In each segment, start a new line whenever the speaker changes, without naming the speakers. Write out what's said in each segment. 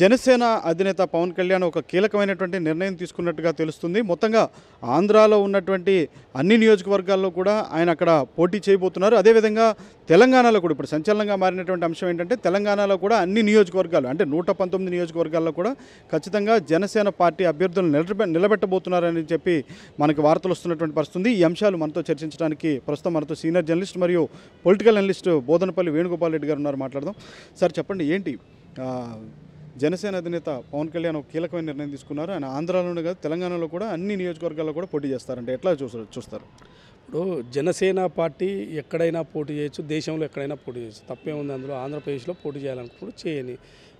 జనసేన అధినేత పవన్ కళ్యాణ్ ఒక కీలకమైనటువంటి నిర్ణయం తీసుకున్నట్టుగా తెలుస్తుంది మొత్తంగా ఆంధ్రాలో ఉన్నటువంటి అన్ని నియోజకవర్గాల్లో కూడా ఆయన అక్కడ పోటీ చేయబోతున్నారు అదేవిధంగా తెలంగాణలో కూడా ఇప్పుడు సంచలనంగా మారినటువంటి అంశం ఏంటంటే తెలంగాణలో కూడా అన్ని నియోజకవర్గాలు అంటే నూట పంతొమ్మిది నియోజకవర్గాల్లో కూడా ఖచ్చితంగా జనసేన పార్టీ అభ్యర్థులను నిలబె నిలబెట్టబోతున్నారని చెప్పి మనకు వార్తలు వస్తున్నటువంటి పరిస్థితుంది ఈ అంశాలు మనతో చర్చించడానికి ప్రస్తుతం మనతో సీనియర్ జర్నలిస్ట్ మరియు పొలిటికల్ అనలిస్ట్ బోధనపల్లి వేణుగోపాల్ రెడ్డి గారు ఉన్నారు మాట్లాడదాం సార్ చెప్పండి ఏంటి జనసేన అధినేత పవన్ కళ్యాణ్ ఒక కీలకమైన నిర్ణయం తీసుకున్నారు ఆయన ఆంధ్రాలోనే కాదు తెలంగాణలో కూడా అన్ని నియోజకవర్గాల్లో కూడా పోటీ చేస్తారంటే ఎట్లా చూస్తారు చూస్తారు ఇప్పుడు జనసేన పార్టీ
ఎక్కడైనా పోటీ చేయొచ్చు దేశంలో ఎక్కడైనా పోటీ చేయొచ్చు తప్పే ఉంది అందులో ఆంధ్రప్రదేశ్లో పోటీ చేయాలనుకున్నప్పుడు చేయని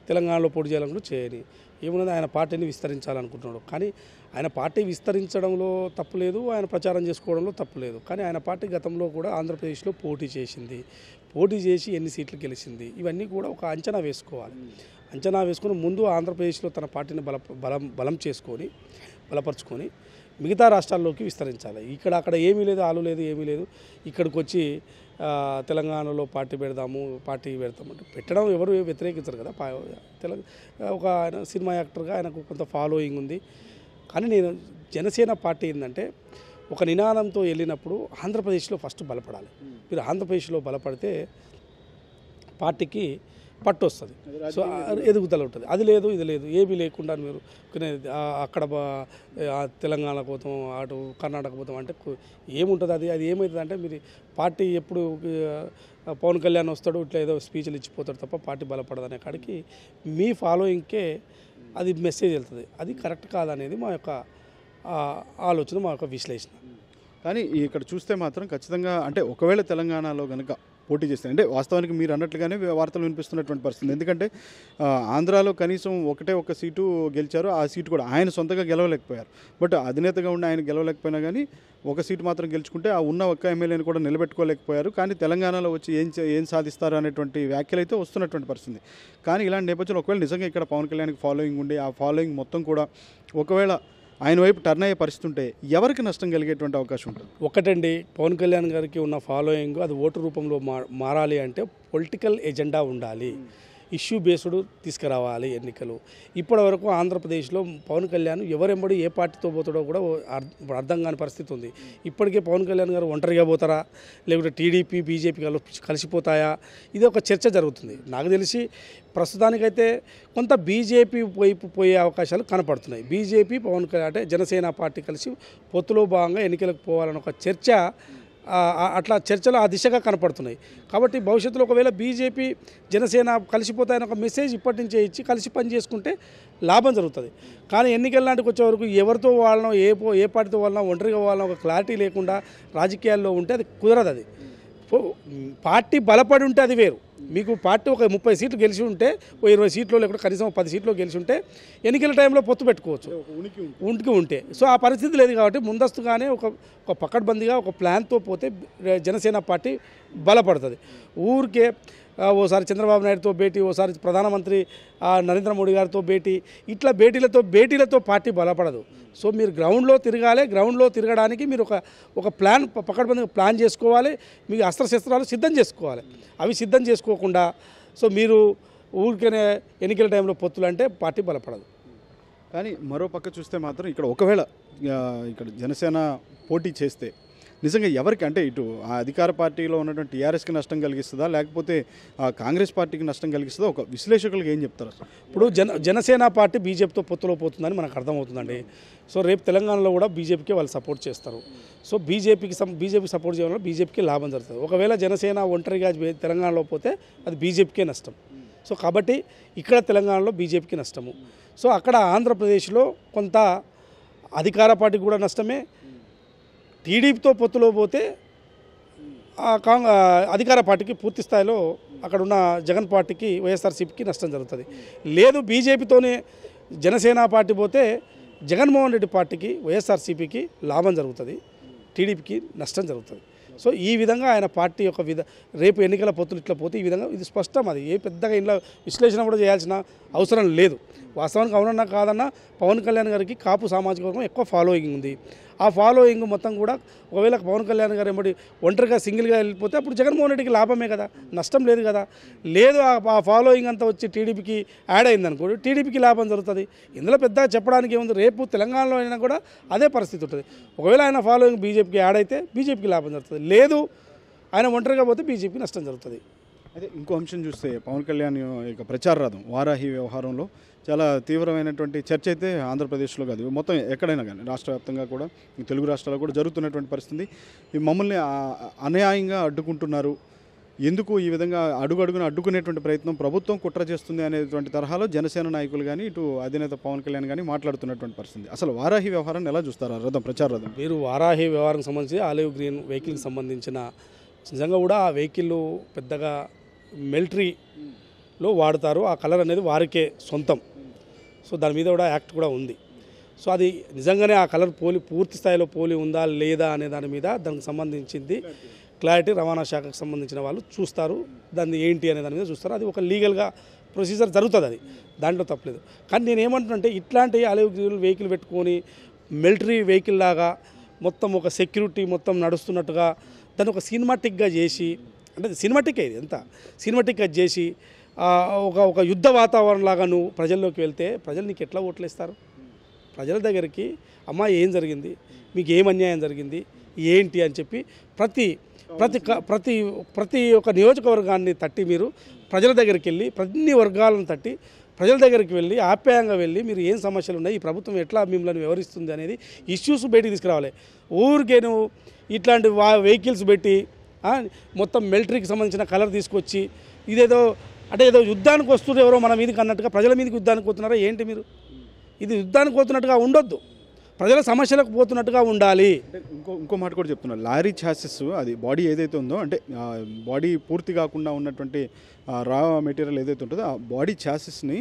తెలంగాణలో పోటీ చేయాలనుకున్నాడు చేయని ఏమున్నది ఆయన పార్టీని విస్తరించాలనుకుంటున్నాడు కానీ ఆయన పార్టీ విస్తరించడంలో తప్పులేదు ఆయన ప్రచారం చేసుకోవడంలో తప్పులేదు కానీ ఆయన పార్టీ గతంలో కూడా ఆంధ్రప్రదేశ్లో పోటీ చేసింది పోటీ చేసి ఎన్ని సీట్లు గెలిచింది ఇవన్నీ కూడా ఒక అంచనా వేసుకోవాలి అంచనా వేసుకుని ముందు ఆంధ్రప్రదేశ్లో తన పార్టీని బల బలం బలం చేసుకొని బలపరుచుకొని మిగతా రాష్ట్రాల్లోకి విస్తరించాలి ఇక్కడ అక్కడ ఏమీ లేదు ఆలు లేదు ఏమీ లేదు ఇక్కడికి వచ్చి తెలంగాణలో పార్టీ పెడదాము పార్టీ అంటే పెట్టడం ఎవరు వ్యతిరేకించరు కదా తెలంగాణ ఒక ఆయన సినిమా యాక్టర్గా ఆయనకు కొంత ఫాలోయింగ్ ఉంది కానీ నేను జనసేన పార్టీ ఏంటంటే ఒక నినాదంతో వెళ్ళినప్పుడు ఆంధ్రప్రదేశ్లో ఫస్ట్ బలపడాలి మీరు ఆంధ్రప్రదేశ్లో బలపడితే పార్టీకి పట్టు వస్తుంది
సో ఎదుగుదల
ఉంటుంది అది లేదు ఇది లేదు ఏమీ లేకుండా మీరు అక్కడ తెలంగాణ పోతాం అటు కర్ణాటక పోతాం అంటే ఏముంటుంది అది అది ఏమవుతుంది అంటే మీరు పార్టీ ఎప్పుడు పవన్ కళ్యాణ్ వస్తాడు ఇట్లా ఏదో స్పీచ్లు ఇచ్చిపోతాడు తప్ప పార్టీ అనే కాడికి మీ ఫాలోయింగ్కే అది మెసేజ్ వెళ్తుంది అది కరెక్ట్ కాదనేది మా యొక్క
ఆలోచన మా యొక్క విశ్లేషణ కానీ ఇక్కడ చూస్తే మాత్రం ఖచ్చితంగా అంటే ఒకవేళ తెలంగాణలో కనుక పోటీ చేస్తాయి అంటే వాస్తవానికి మీరు అన్నట్లుగానే వార్తలు వినిపిస్తున్నటువంటి పరిస్థితి ఎందుకంటే ఆంధ్రాలో కనీసం ఒకటే ఒక సీటు గెలిచారు ఆ సీటు కూడా ఆయన సొంతంగా గెలవలేకపోయారు బట్ అధినేతగా ఉండి ఆయన గెలవలేకపోయినా కానీ ఒక సీటు మాత్రం గెలుచుకుంటే ఆ ఉన్న ఒక్క ఎమ్మెల్యేని కూడా నిలబెట్టుకోలేకపోయారు కానీ తెలంగాణలో వచ్చి ఏం ఏం సాధిస్తారు అనేటువంటి వ్యాఖ్యలు అయితే వస్తున్నటువంటి పరిస్థితి కానీ ఇలాంటి నేపథ్యంలో ఒకవేళ నిజంగా ఇక్కడ పవన్ కళ్యాణ్కి ఫాలోయింగ్ ఉండి ఆ ఫాలోయింగ్ మొత్తం కూడా ఒకవేళ ఆయన వైపు టర్న్ అయ్యే పరిస్థితి ఉంటే ఎవరికి నష్టం కలిగేటువంటి అవకాశం ఉంటుంది ఒకటండి పవన్ కళ్యాణ్
గారికి ఉన్న ఫాలోయింగ్ అది ఓటు రూపంలో మారాలి అంటే పొలిటికల్ ఎజెండా ఉండాలి ఇష్యూ బేస్డ్ తీసుకురావాలి ఎన్నికలు ఇప్పటి వరకు ఆంధ్రప్రదేశ్లో పవన్ కళ్యాణ్ ఎవరెంబడి ఏ పార్టీతో పోతాడో కూడా అర్థం కాని పరిస్థితి ఉంది ఇప్పటికే పవన్ కళ్యాణ్ గారు ఒంటరిగా పోతారా లేకుంటే టీడీపీ బీజేపీ కలిసిపోతాయా ఇది ఒక చర్చ జరుగుతుంది నాకు తెలిసి ప్రస్తుతానికైతే కొంత బీజేపీ వైపు పోయే అవకాశాలు కనపడుతున్నాయి బీజేపీ పవన్ కళ్యాణ్ అంటే జనసేన పార్టీ కలిసి పొత్తులో భాగంగా ఎన్నికలకు పోవాలని ఒక చర్చ అట్లా చర్చలు ఆ దిశగా కనపడుతున్నాయి కాబట్టి భవిష్యత్తులో ఒకవేళ బీజేపీ జనసేన కలిసిపోతాయని ఒక మెసేజ్ ఇప్పటి నుంచే ఇచ్చి కలిసి పని చేసుకుంటే లాభం జరుగుతుంది కానీ ఎన్నికల నాటికి వచ్చే వరకు ఎవరితో వాళ్ళనో ఏ ఏ పార్టీతో వాళ్ళనో ఒంటరిగా వాళ్ళనో ఒక క్లారిటీ లేకుండా రాజకీయాల్లో ఉంటే అది కుదరదు అది పార్టీ బలపడి ఉంటే అది వేరు మీకు పార్టీ ఒక ముప్పై సీట్లు గెలిచి ఉంటే ఓ ఇరవై సీట్లో లేకుండా కనీసం పది సీట్లు గెలిచి ఉంటే ఎన్నికల టైంలో పొత్తు పెట్టుకోవచ్చు ఉంటికి ఉంటే సో ఆ పరిస్థితి లేదు కాబట్టి ముందస్తుగానే ఒక ఒక పక్కడ్బందీగా ఒక ప్లాన్తో పోతే జనసేన పార్టీ బలపడుతుంది ఊరికే ఓసారి చంద్రబాబు నాయుడుతో భేటీ ఓసారి ప్రధానమంత్రి నరేంద్ర మోడీ గారితో భేటీ ఇట్లా భేటీలతో భేటీలతో పార్టీ బలపడదు సో మీరు గ్రౌండ్లో తిరగాలి గ్రౌండ్లో తిరగడానికి మీరు ఒక ఒక ప్లాన్ పక్కడ ప్లాన్ చేసుకోవాలి మీకు అస్త్రశస్త్రాలు సిద్ధం చేసుకోవాలి అవి సిద్ధం చేసుకోకుండా సో మీరు ఊరికనే ఎన్నికల టైంలో పొత్తులు అంటే పార్టీ బలపడదు
కానీ మరో పక్క చూస్తే మాత్రం ఇక్కడ ఒకవేళ ఇక్కడ జనసేన పోటీ చేస్తే నిజంగా ఎవరికి అంటే ఇటు ఆ అధికార పార్టీలో ఉన్నటువంటి టీఆర్ఎస్కి నష్టం కలిగిస్తుందా లేకపోతే కాంగ్రెస్ పార్టీకి నష్టం కలిగిస్తుందా ఒక విశ్లేషకులకు ఏం చెప్తారు ఇప్పుడు జన జనసేన పార్టీ బీజేపీతో పొత్తులో పోతుందని మనకు అర్థమవుతుందండి సో రేపు
తెలంగాణలో కూడా బీజేపీకి వాళ్ళు సపోర్ట్ చేస్తారు సో బీజేపీకి బీజేపీకి సపోర్ట్ చేయడం వల్ల బీజేపీకి లాభం జరుగుతుంది ఒకవేళ జనసేన ఒంటరిగా తెలంగాణలో పోతే అది బీజేపీకే నష్టం సో కాబట్టి ఇక్కడ తెలంగాణలో బీజేపీకి నష్టము సో అక్కడ ఆంధ్రప్రదేశ్లో కొంత అధికార పార్టీకి కూడా నష్టమే టీడీపీతో పొత్తులో పోతే అధికార పార్టీకి పూర్తి స్థాయిలో అక్కడ ఉన్న జగన్ పార్టీకి వైఎస్ఆర్సీపీకి నష్టం జరుగుతుంది లేదు బీజేపీతోనే జనసేన పార్టీ పోతే జగన్మోహన్ రెడ్డి పార్టీకి వైఎస్ఆర్సీపీకి లాభం జరుగుతుంది టీడీపీకి నష్టం జరుగుతుంది సో ఈ విధంగా ఆయన పార్టీ యొక్క విధ రేపు ఎన్నికల పొత్తులు ఇట్లా పోతే ఈ విధంగా ఇది స్పష్టం అది ఏ పెద్దగా ఇంట్లో విశ్లేషణ కూడా చేయాల్సిన అవసరం లేదు వాస్తవానికి అవునన్నా కాదన్నా పవన్ కళ్యాణ్ గారికి కాపు సామాజిక వర్గం ఎక్కువ ఫాలోయింగ్ ఉంది ఆ ఫాలోయింగ్ మొత్తం కూడా ఒకవేళ పవన్ కళ్యాణ్ గారు ఏమిటి ఒంటరిగా సింగిల్గా వెళ్ళిపోతే అప్పుడు జగన్మోహన్ రెడ్డికి లాభమే కదా నష్టం లేదు కదా లేదు ఆ ఫాలోయింగ్ అంతా వచ్చి టీడీపీకి యాడ్ అయిందనుకో టీడీపీకి లాభం జరుగుతుంది ఇందులో పెద్ద చెప్పడానికి ఏముంది రేపు తెలంగాణలో అయినా కూడా అదే పరిస్థితి ఉంటుంది ఒకవేళ ఆయన ఫాలోయింగ్ బీజేపీకి యాడ్ అయితే బీజేపీకి లాభం జరుగుతుంది లేదు
ఆయన ఒంటరిగా పోతే బీజేపీకి నష్టం జరుగుతుంది అయితే ఇంకో అంశం చూస్తే పవన్ కళ్యాణ్ యొక్క ప్రచార రథం వారాహి వ్యవహారంలో చాలా తీవ్రమైనటువంటి చర్చ అయితే ఆంధ్రప్రదేశ్లో కాదు మొత్తం ఎక్కడైనా కానీ రాష్ట్ర వ్యాప్తంగా కూడా తెలుగు రాష్ట్రాల్లో కూడా జరుగుతున్నటువంటి పరిస్థితి మమ్మల్ని అన్యాయంగా అడ్డుకుంటున్నారు ఎందుకు ఈ విధంగా అడుగడుగున అడ్డుకునేటువంటి ప్రయత్నం ప్రభుత్వం కుట్ర చేస్తుంది అనేటువంటి తరహాలో జనసేన నాయకులు కానీ ఇటు అధినేత పవన్ కళ్యాణ్ కానీ మాట్లాడుతున్నటువంటి పరిస్థితి అసలు వారాహి వ్యవహారాన్ని ఎలా చూస్తారు రథం ప్రచార రథం మీరు వారాహి
వ్యవహారం సంబంధించి ఆలివ్ గ్రీన్ వెహికల్కి సంబంధించిన నిజంగా కూడా ఆ వెహికల్ పెద్దగా మిలిటరీలో వాడతారు ఆ కలర్ అనేది వారికే సొంతం సో దాని మీద కూడా యాక్ట్ కూడా ఉంది సో అది నిజంగానే ఆ కలర్ పోలి పూర్తి స్థాయిలో పోలి ఉందా లేదా అనే దాని మీద దానికి సంబంధించింది క్లారిటీ రవాణా శాఖకు సంబంధించిన వాళ్ళు చూస్తారు దాన్ని ఏంటి అనే దాని మీద చూస్తారు అది ఒక లీగల్గా ప్రొసీజర్ జరుగుతుంది అది దాంట్లో తప్పలేదు కానీ నేను ఏమంటున్నంటే ఇట్లాంటి అలెవిజువల్ వెహికల్ పెట్టుకొని మిలిటరీ వెహికల్ లాగా మొత్తం ఒక సెక్యూరిటీ మొత్తం నడుస్తున్నట్టుగా దాన్ని ఒక సినిమాటిక్గా చేసి అంటే సినిమాటిక్ ఇది ఎంత సినిమాటిక్ అది చేసి ఒక ఒక యుద్ధ వాతావరణం లాగా నువ్వు ప్రజల్లోకి వెళ్తే ప్రజలు నీకు ఎట్లా ఓట్లేస్తారు ప్రజల దగ్గరికి అమ్మ ఏం జరిగింది మీకు ఏం అన్యాయం జరిగింది ఏంటి అని చెప్పి ప్రతి ప్రతి ప్రతి ప్రతి ఒక్క నియోజకవర్గాన్ని తట్టి మీరు ప్రజల దగ్గరికి వెళ్ళి ప్రతి వర్గాలను తట్టి ప్రజల దగ్గరికి వెళ్ళి ఆప్యాయంగా వెళ్ళి మీరు ఏం సమస్యలు ఉన్నాయి ఈ ప్రభుత్వం ఎట్లా మిమ్మల్ని వివరిస్తుంది అనేది ఇష్యూస్ బయటికి తీసుకురావాలి ఊరికే నువ్వు ఇట్లాంటి వెహికల్స్ పెట్టి మొత్తం మిలిటరీకి సంబంధించిన కలర్ తీసుకొచ్చి ఇదేదో అంటే ఏదో యుద్ధానికి వస్తున్నారు ఎవరో మన మీదకి అన్నట్టుగా ప్రజల మీదకి యుద్ధానికి పోతున్నారా ఏంటి మీరు ఇది యుద్ధానికి పోతున్నట్టుగా ఉండొద్దు ప్రజల
సమస్యలకు పోతున్నట్టుగా ఉండాలి ఇంకో ఇంకో మాట కూడా చెప్తున్నారు లారీ ఛాసెస్ అది బాడీ ఏదైతే ఉందో అంటే బాడీ పూర్తి కాకుండా ఉన్నటువంటి రా మెటీరియల్ ఏదైతే ఉంటుందో ఆ బాడీ ఛాసెస్ని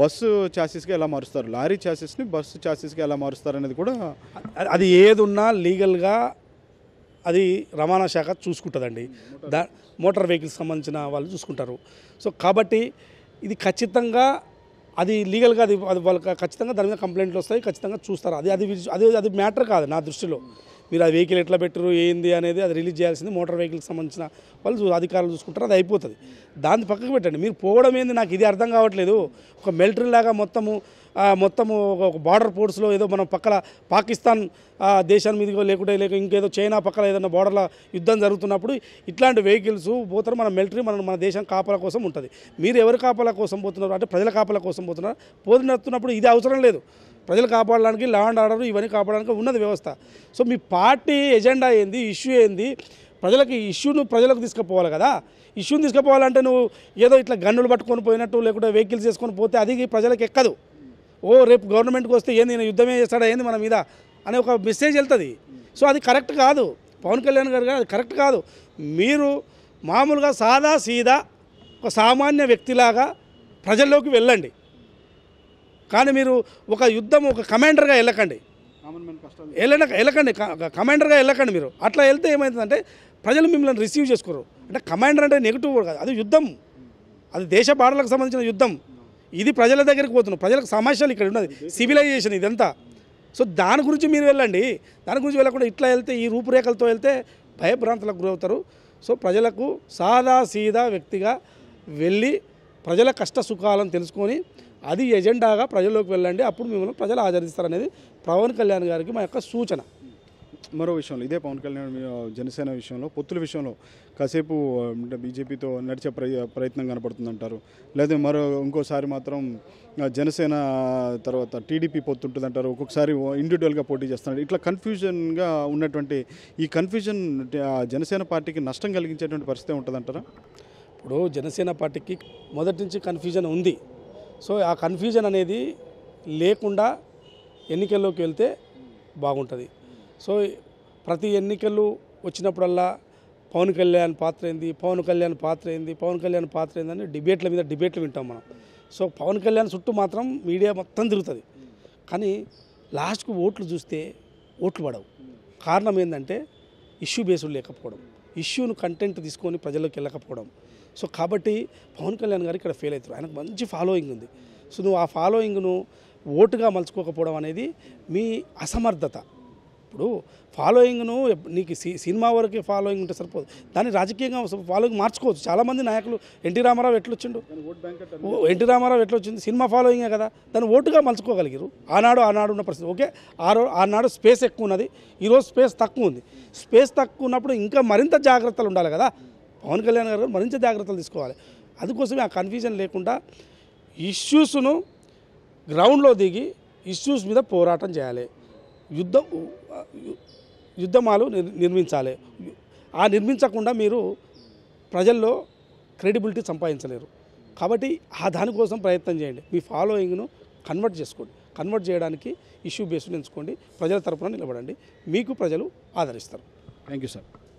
బస్సు ఛాసెస్కి ఎలా మారుస్తారు లారీ ఛాసెస్ని బస్సు ఛాసెస్కి ఎలా మారుస్తారు అనేది కూడా అది ఏదున్నా లీగల్గా అది రవాణా శాఖ చూసుకుంటుందండి
దా మోటార్ వెహికల్స్ సంబంధించిన వాళ్ళు చూసుకుంటారు సో కాబట్టి ఇది ఖచ్చితంగా అది లీగల్గా అది అది వాళ్ళకి ఖచ్చితంగా దాని మీద కంప్లైంట్లు వస్తాయి ఖచ్చితంగా చూస్తారు అది అది అది అది మ్యాటర్ కాదు నా దృష్టిలో మీరు ఆ వెహికల్ ఎట్లా పెట్టరు ఏంది అనేది అది రిలీజ్ చేయాల్సింది మోటార్ వెహికల్కి సంబంధించిన వాళ్ళు అధికారులు చూసుకుంటారు అది అయిపోతుంది దాన్ని పక్కకు పెట్టండి మీరు పోవడం ఏంది నాకు ఇది అర్థం కావట్లేదు ఒక మిలిటరీ లాగా మొత్తము మొత్తము ఒక బార్డర్ ఫోర్స్లో ఏదో మనం పక్కన పాకిస్తాన్ దేశం మీద లేకుంటే లేక ఇంకేదో చైనా పక్కన ఏదైనా బార్డర్ల యుద్ధం జరుగుతున్నప్పుడు ఇట్లాంటి వెహికల్స్ పోతారు మన మిలిటరీ మన మన దేశం కాపల కోసం ఉంటుంది మీరు ఎవరి కాపల కోసం పోతున్నారు అంటే ప్రజల కాపల కోసం పోతున్నారు పోతున్నప్పుడు ఇది అవసరం లేదు ప్రజలు కాపాడడానికి లా అండ్ ఆర్డర్ ఇవన్నీ కాపాడడానికి ఉన్నది వ్యవస్థ సో మీ పార్టీ ఎజెండా ఏంది ఇష్యూ ఏంది ఇష్యూ ఇష్యూను ప్రజలకు తీసుకుపోవాలి కదా ఇష్యూని తీసుకుపోవాలంటే నువ్వు ఏదో ఇట్లా గన్నులు పట్టుకొని పోయినట్టు లేకుంటే వెహికల్స్ చేసుకొని పోతే అది ప్రజలకు ఎక్కదు ఓ రేపు గవర్నమెంట్కి వస్తే ఏంది నేను యుద్ధమే చేస్తాడా ఏంది మన మీద అనే ఒక మెసేజ్ వెళ్తుంది సో అది కరెక్ట్ కాదు పవన్ కళ్యాణ్ గారు అది కరెక్ట్ కాదు మీరు మామూలుగా సాదా సీదా ఒక సామాన్య వ్యక్తిలాగా ప్రజల్లోకి వెళ్ళండి కానీ మీరు ఒక యుద్ధం ఒక కమాండర్గా వెళ్ళకండి వెళ్ళండి వెళ్ళకండి కమాండర్గా వెళ్ళకండి మీరు అట్లా వెళ్తే ఏమవుతుందంటే ప్రజలు మిమ్మల్ని రిసీవ్ చేసుకోరు అంటే కమాండర్ అంటే నెగిటివ్ కాదు అది యుద్ధం అది దేశ పాటలకు సంబంధించిన యుద్ధం ఇది ప్రజల దగ్గరికి పోతున్నాం ప్రజలకు సమస్యలు ఇక్కడ ఉన్నది సివిలైజేషన్ ఇదంతా సో దాని గురించి మీరు వెళ్ళండి దాని గురించి వెళ్ళకుండా ఇట్లా వెళ్తే ఈ రూపురేఖలతో వెళ్తే భయభ్రాంతులకు గురవుతారు సో ప్రజలకు సాదా సీదా వ్యక్తిగా వెళ్ళి ప్రజల కష్ట సుఖాలను తెలుసుకొని అది ఎజెండాగా ప్రజల్లోకి వెళ్ళండి అప్పుడు మిమ్మల్ని ప్రజలు ఆచరిస్తారనేది పవన్ కళ్యాణ్ గారికి
మా యొక్క సూచన మరో విషయంలో ఇదే పవన్ కళ్యాణ్ జనసేన విషయంలో పొత్తుల విషయంలో కాసేపు బీజేపీతో నడిచే ప్రయత్నం కనపడుతుందంటారు లేదా మరో ఇంకోసారి మాత్రం జనసేన తర్వాత టీడీపీ పొత్తు ఉంటుందంటారు ఒక్కొక్కసారి ఇండివిజువల్గా పోటీ చేస్తున్నారు ఇట్లా కన్ఫ్యూజన్గా ఉన్నటువంటి ఈ కన్ఫ్యూజన్ జనసేన పార్టీకి నష్టం కలిగించేటువంటి పరిస్థితి ఉంటుందంటారా
ఇప్పుడు జనసేన పార్టీకి మొదటి నుంచి కన్ఫ్యూజన్ ఉంది సో ఆ కన్ఫ్యూజన్ అనేది లేకుండా ఎన్నికల్లోకి వెళ్తే బాగుంటుంది సో ప్రతి ఎన్నికలు వచ్చినప్పుడల్లా పవన్ కళ్యాణ్ పాత్ర ఏంది పవన్ కళ్యాణ్ పాత్ర ఏంది పవన్ కళ్యాణ్ పాత్ర ఏందని డిబేట్ల మీద డిబేట్లు వింటాం మనం సో పవన్ కళ్యాణ్ చుట్టూ మాత్రం మీడియా మొత్తం తిరుగుతుంది కానీ లాస్ట్కు ఓట్లు చూస్తే ఓట్లు పడవు కారణం ఏంటంటే ఇష్యూ బేస్డ్ లేకపోవడం ఇష్యూను కంటెంట్ తీసుకొని ప్రజల్లోకి వెళ్ళకపోవడం సో కాబట్టి పవన్ కళ్యాణ్ గారు ఇక్కడ ఫెయిల్ అవుతారు ఆయనకు మంచి ఫాలోయింగ్ ఉంది సో నువ్వు ఆ ఫాలోయింగ్ను ఓటుగా మలుచుకోకపోవడం అనేది మీ అసమర్థత ఇప్పుడు ఫాలోయింగ్ను నీకు సినిమా వరకే ఫాలోయింగ్ ఉంటే సరిపోదు దాన్ని రాజకీయంగా ఫాలోయింగ్ మార్చుకోవచ్చు చాలామంది నాయకులు ఎన్టీ రామారావు ఎట్లొచ్చిండు ఎన్టీ రామారావు ఎట్లొచ్చింది సినిమా ఫాలోయింగే కదా దాన్ని ఓటుగా మలుచుకోగలిగారు ఆనాడు ఆనాడు ఉన్న పరిస్థితి ఓకే ఆ రోజు ఆనాడు స్పేస్ ఎక్కువ ఉన్నది ఈరోజు స్పేస్ తక్కువ ఉంది స్పేస్ తక్కువ ఉన్నప్పుడు ఇంకా మరింత జాగ్రత్తలు ఉండాలి కదా పవన్ కళ్యాణ్ గారు మరింత జాగ్రత్తలు తీసుకోవాలి అందుకోసమే ఆ కన్ఫ్యూజన్ లేకుండా ఇష్యూస్ను గ్రౌండ్లో దిగి ఇష్యూస్ మీద పోరాటం చేయాలి యుద్ధ యుద్ధమాలు నిర్మించాలి ఆ నిర్మించకుండా మీరు ప్రజల్లో క్రెడిబిలిటీ సంపాదించలేరు కాబట్టి ఆ దానికోసం ప్రయత్నం చేయండి మీ ఫాలోయింగ్ను కన్వర్ట్ చేసుకోండి కన్వర్ట్ చేయడానికి ఇష్యూ బేస్డ్ ఎంచుకోండి ప్రజల తరఫున నిలబడండి మీకు ప్రజలు ఆదరిస్తారు థ్యాంక్ యూ సార్